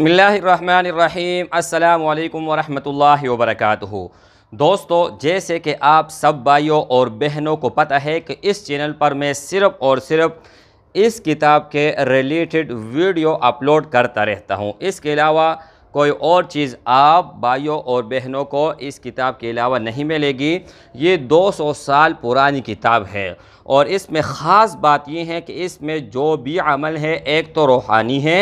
बसमीम अल्लाम वरहमल वरक दोस्तों जैसे कि आप सब भाइयों और बहनों को पता है कि इस चैनल पर मैं सिर्फ़ और सिर्फ़ इस किताब के रिलेटेड वीडियो अपलोड करता रहता हूं इसके अलावा कोई और चीज़ आप भाइयों और बहनों को इस किताब के अलावा नहीं मिलेगी ये 200 साल पुरानी किताब है और इसमें ख़ास बात यह है कि इसमें जो भी अमल है एक तो रूहानी है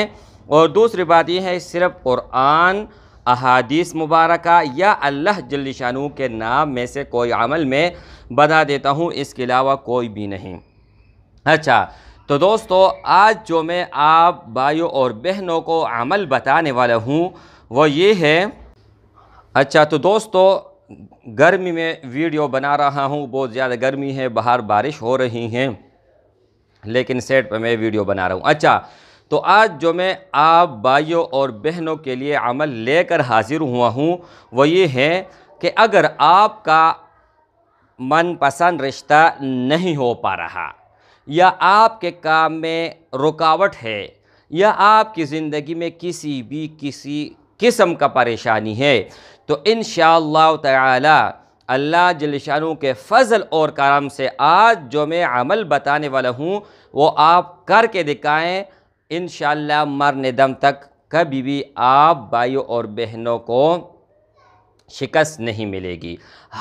और दूसरी बात यह है सिर्फ क़ुरान अहादीस मुबारक या अल्लाह जल्दानू के नाम में से कोई अमल में बना देता हूँ इसके अलावा कोई भी नहीं अच्छा तो दोस्तों आज जो मैं आप भाइयों और बहनों को अमल बताने वाला हूँ वो ये है अच्छा तो दोस्तों गर्मी में वीडियो बना रहा हूँ बहुत ज़्यादा गर्मी है बाहर बारिश हो रही है लेकिन सेट पर मैं वीडियो बना रहा हूँ अच्छा तो आज जो मैं आप भाइयों और बहनों के लिए अमल लेकर हाजिर हुआ हूँ वो ये है कि अगर आपका मनपसंद रिश्ता नहीं हो पा रहा या आपके काम में रुकावट है या आपकी ज़िंदगी में किसी भी किसी किस्म का परेशानी है तो इन अल्लाह जलशानों के फ़ज़ल और करम से आज जो मैं अमल बताने वाला हूँ वो आप करके दिखाएँ इन मरने दम तक कभी भी आप भाइयों और बहनों को शिकस्त नहीं मिलेगी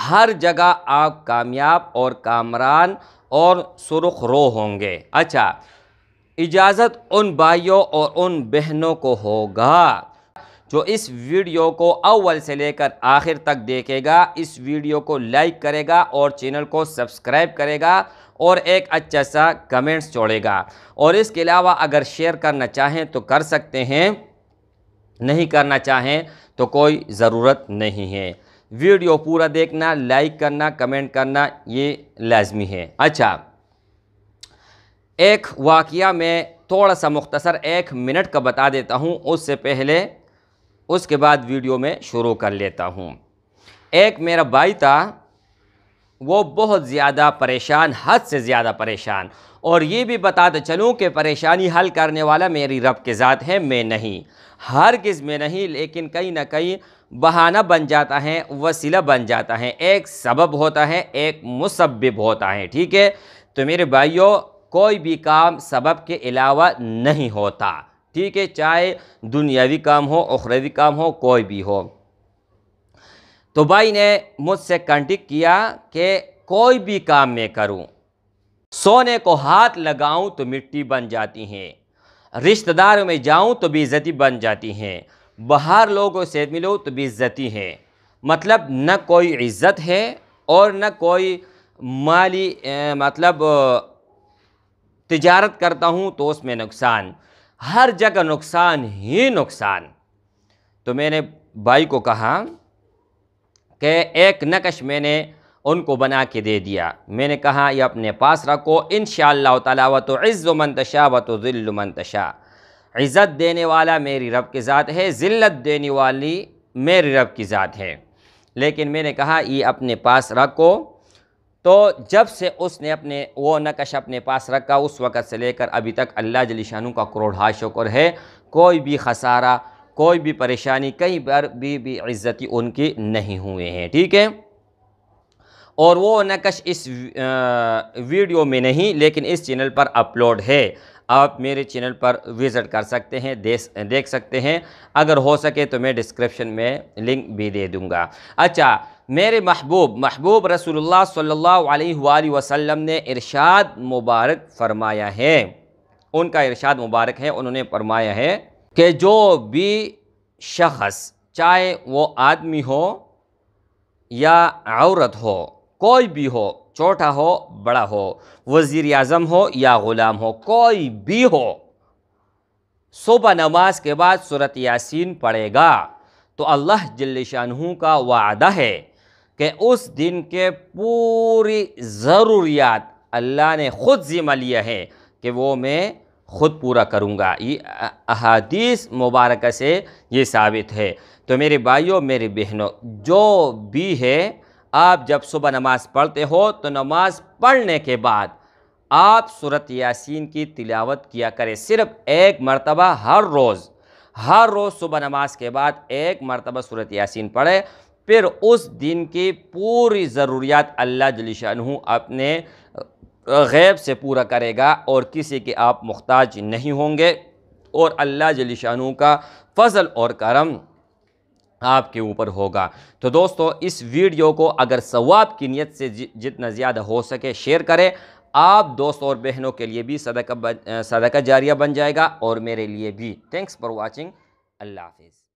हर जगह आप कामयाब और कामरान और सुरख रो होंगे अच्छा इजाज़त उन भाइयों और उन बहनों को होगा जो इस वीडियो को अव्वल से लेकर आखिर तक देखेगा इस वीडियो को लाइक करेगा और चैनल को सब्सक्राइब करेगा और एक अच्छा सा कमेंट्स छोड़ेगा और इसके अलावा अगर शेयर करना चाहें तो कर सकते हैं नहीं करना चाहें तो कोई ज़रूरत नहीं है वीडियो पूरा देखना लाइक करना कमेंट करना ये लाजमी है अच्छा एक वाक़ में थोड़ा सा मुख्तसर एक मिनट का बता देता हूँ उससे पहले उसके बाद वीडियो में शुरू कर लेता हूँ एक मेरा भाई था वो बहुत ज़्यादा परेशान हद से ज़्यादा परेशान और ये भी बताते चलूँ कि परेशानी हल करने वाला मेरी रब के ज़ात है मैं नहीं हर किस में नहीं लेकिन कहीं ना कहीं बहाना बन जाता है वसीला बन जाता है एक सबब होता है एक मुसब्बिब होता है ठीक है तो मेरे भाइयों कोई भी काम सबब के अलावा नहीं होता ठीक है चाहे दुनियावी काम हो उखरवी काम हो कोई भी हो तो भाई ने मुझसे कंटिक किया कि कोई भी काम मैं करूं सोने को हाथ लगाऊं तो मिट्टी बन जाती हैं रिश्तेदारों में जाऊं तो बेइज्जती बन जाती हैं बाहर लोगों से मिलो तो बेइज्जती है मतलब न कोई इज़्ज़त है और न कोई माली ए, मतलब तिजारत करता हूं तो उसमें नुकसान हर जगह नुकसान ही नुकसान तो मैंने भाई को कहा कि एक नकश मैंने उनको बना के दे दिया मैंने कहा ये अपने पास रखो इन तला व तो इज़्ज़ुमन व तो ज़िल्ल मंतशा इज़्ज़त देने वाला मेरी रब की ज़ात है ज़िल्लत देने वाली मेरी रब की ज़ात है लेकिन मैंने कहा ये अपने पास रखो तो जब से उसने अपने वो नकश अपने पास रखा उस वक़्त से लेकर अभी तक अल्लाह जलीशानू का करोड़ा शुक्र है कोई भी खसारा कोई भी परेशानी कहीं पर भी भी इज़्ज़ती उनकी नहीं हुए हैं ठीक है और वो नकश इस वीडियो में नहीं लेकिन इस चैनल पर अपलोड है आप मेरे चैनल पर विज़िट कर सकते हैं देख सकते हैं अगर हो सके तो मैं डिस्क्रिप्शन में लिंक भी दे दूँगा अच्छा मेरे महबूब महबूब रसूलुल्लाह सल्लल्लाहु अलैहि वसल्लम ने इरशाद मुबारक फरमाया है उनका इरशाद मुबारक है उन्होंने फरमाया है कि जो भी शख्स चाहे वो आदमी हो या औरत हो कोई भी हो छोटा हो बड़ा हो वज़ी अजम हो या ग़ुलाम हो कोई भी हो सुबह नमाज के बाद सूरत यासीन पढ़ेगा तो अल्लाह जल्ल का वादा है कि उस दिन के पूरी ज़रूरियात अल्लाह ने ख़ुद ज़िम्मा लिया है कि वो मैं ख़ुद पूरा करूँगा ये अहादीस मुबारक से ये साबित है तो मेरे भाइयों मेरी बहनों जो भी है आप जब सुबह नमाज़ पढ़ते हो तो नमाज़ पढ़ने के बाद आप सूरत यासीन की तिलावत किया करें सिर्फ एक मरतबा हर रोज़ हर रोज़ सुबह नमाज के बाद एक मरतबा सूरत यासीन पढ़े फिर उस दिन की पूरी ज़रूरियात अल्लाह जलिशानू अपने गैब से पूरा करेगा और किसी के आप मुख्ताज नहीं होंगे और अल्लाह जलिशानू का फजल और करम आपके ऊपर होगा तो दोस्तों इस वीडियो को अगर सवाब की नीयत से जितना ज़्यादा हो सके शेयर करें आप दोस्त और बहनों के लिए भी सदका सदका जारिया बन जाएगा और मेरे लिए भी थैंक्स फॉर वॉचिंग अल्लाह हाफिज़